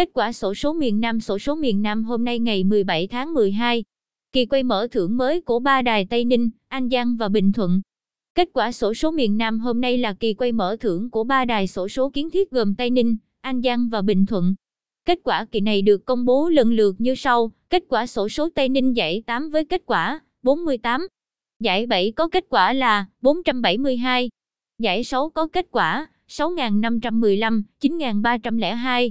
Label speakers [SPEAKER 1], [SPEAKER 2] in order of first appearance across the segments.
[SPEAKER 1] Kết quả sổ số miền Nam Sổ số miền Nam hôm nay ngày 17 tháng 12. Kỳ quay mở thưởng mới của ba đài Tây Ninh, An Giang và Bình Thuận. Kết quả sổ số miền Nam hôm nay là kỳ quay mở thưởng của ba đài sổ số kiến thiết gồm Tây Ninh, An Giang và Bình Thuận. Kết quả kỳ này được công bố lần lượt như sau. Kết quả sổ số Tây Ninh giải 8 với kết quả 48. Giải 7 có kết quả là 472. Giải 6 có kết quả 6.515, 9.302,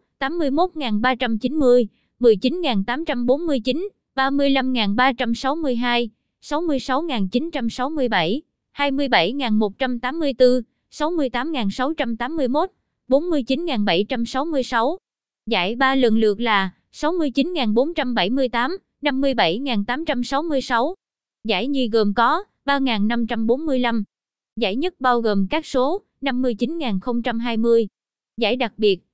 [SPEAKER 1] 81.390, 19.849, 35.362, 66.967, 27.184, 68.681, 49.766. Giải ba lần lượt là 69.478, 57.866. Giải nhì gồm có 3.545. Giải nhất bao gồm các số 59.020. Giải đặc biệt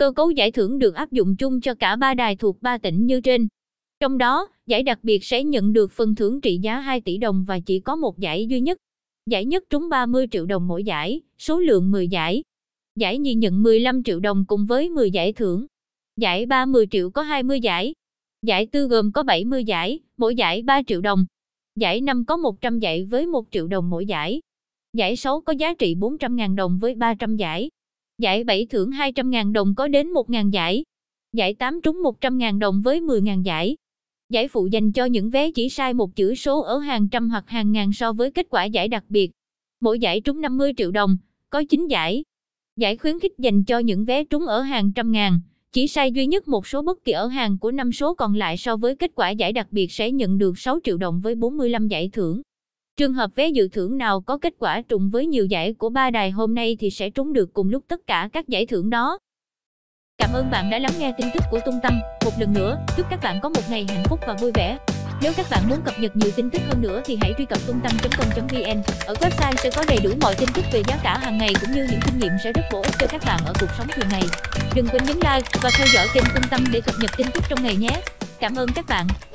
[SPEAKER 1] Cơ cấu giải thưởng được áp dụng chung cho cả ba đài thuộc ba tỉnh như trên. Trong đó, giải đặc biệt sẽ nhận được phần thưởng trị giá 2 tỷ đồng và chỉ có một giải duy nhất. Giải nhất trúng 30 triệu đồng mỗi giải, số lượng 10 giải. Giải nhì nhận 15 triệu đồng cùng với 10 giải thưởng. Giải ba 30 triệu có 20 giải. Giải tư gồm có 70 giải, mỗi giải 3 triệu đồng. Giải năm có 100 giải với 1 triệu đồng mỗi giải. Giải 6 có giá trị 400.000 đồng với 300 giải. Giải 7 thưởng 200.000 đồng có đến 1.000 giải. Giải 8 trúng 100.000 đồng với 10.000 giải. Giải phụ dành cho những vé chỉ sai một chữ số ở hàng trăm hoặc hàng ngàn so với kết quả giải đặc biệt. Mỗi giải trúng 50 triệu đồng, có 9 giải. Giải khuyến khích dành cho những vé trúng ở hàng trăm ngàn, chỉ sai duy nhất một số bất kỳ ở hàng của năm số còn lại so với kết quả giải đặc biệt sẽ nhận được 6 triệu đồng với 45 giải thưởng. Trường hợp vé dự thưởng nào có kết quả trùng với nhiều giải của ba đài hôm nay thì sẽ trúng được cùng lúc tất cả các giải thưởng đó. Cảm ơn bạn đã lắng nghe tin tức của Tung Tăng. Một lần nữa, chúc các bạn có một ngày hạnh phúc và vui vẻ. Nếu các bạn muốn cập nhật nhiều tin tức hơn nữa thì hãy truy cập tung com vn Ở website sẽ có đầy đủ mọi tin tức về giá cả hàng ngày cũng như những kinh nghiệm sẽ rất bổ ích cho các bạn ở cuộc sống thường ngày. Đừng quên nhấn like và theo dõi kênh Tung Tăng để cập nhật tin tức trong ngày nhé. Cảm ơn các bạn.